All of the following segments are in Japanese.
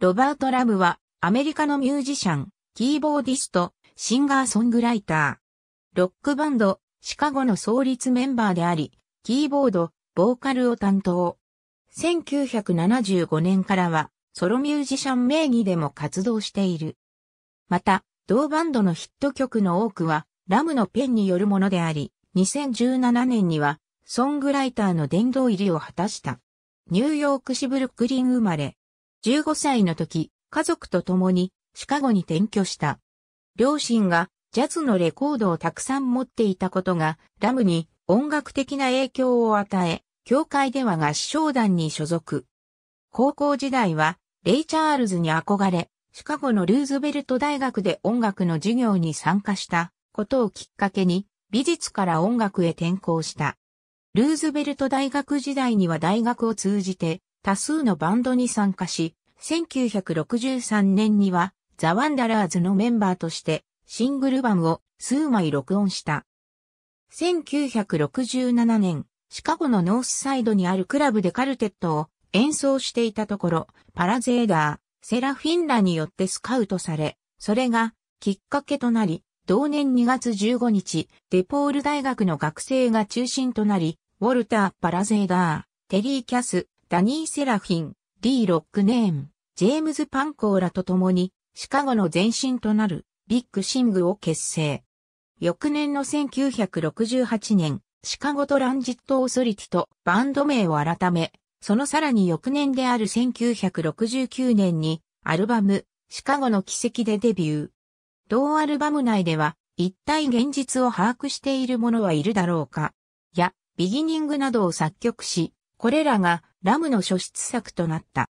ロバート・ラムは、アメリカのミュージシャン、キーボーディスト、シンガーソングライター。ロックバンド、シカゴの創立メンバーであり、キーボード、ボーカルを担当。1975年からは、ソロミュージシャン名義でも活動している。また、同バンドのヒット曲の多くは、ラムのペンによるものであり、2017年には、ソングライターの殿堂入りを果たした。ニューヨーク市ブルックリン生まれ、15歳の時、家族と共にシカゴに転居した。両親がジャズのレコードをたくさん持っていたことが、ラムに音楽的な影響を与え、教会では合唱団に所属。高校時代は、レイ・チャールズに憧れ、シカゴのルーズベルト大学で音楽の授業に参加したことをきっかけに、美術から音楽へ転校した。ルーズベルト大学時代には大学を通じて、多数のバンドに参加し、1963年にはザ・ワンダラーズのメンバーとしてシングル版を数枚録音した。1967年、シカゴのノースサイドにあるクラブでカルテットを演奏していたところ、パラゼーダー、セラフィンらによってスカウトされ、それがきっかけとなり、同年2月15日、デポール大学の学生が中心となり、ウォルター・パラゼーダー、テリー・キャス、ダニー・セラフィン、リー・ロックネーム、ジェームズ・パンコーラと共に、シカゴの前身となるビッグシングを結成。翌年の1968年、シカゴトランジットオーソリティとバンド名を改め、そのさらに翌年である1969年にアルバムシカゴの奇跡でデビュー。同アルバム内では一体現実を把握している者はいるだろうかやビギニングなどを作曲しこれらがラムの初出作となった。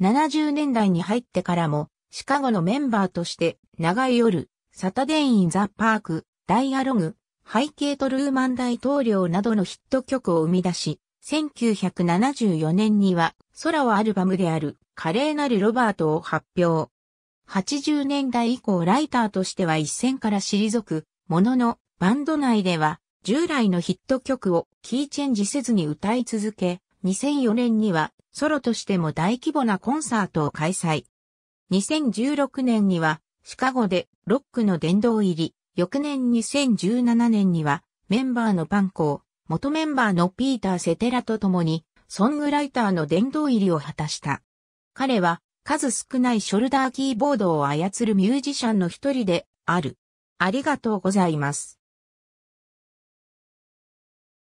70年代に入ってからも、シカゴのメンバーとして、長い夜、サタデーイン・ザ・パーク、ダイアログ、背景とルーマン大統領などのヒット曲を生み出し、1974年には、空はアルバムである、華麗なるロバートを発表。80年代以降ライターとしては一線から退く、ものの、バンド内では、従来のヒット曲をキーチェンジせずに歌い続け、2004年にはソロとしても大規模なコンサートを開催。2016年にはシカゴでロックの殿堂入り、翌年2017年にはメンバーのパンコー、元メンバーのピーター・セテラと共にソングライターの殿堂入りを果たした。彼は数少ないショルダーキーボードを操るミュージシャンの一人である。ありがとうございます。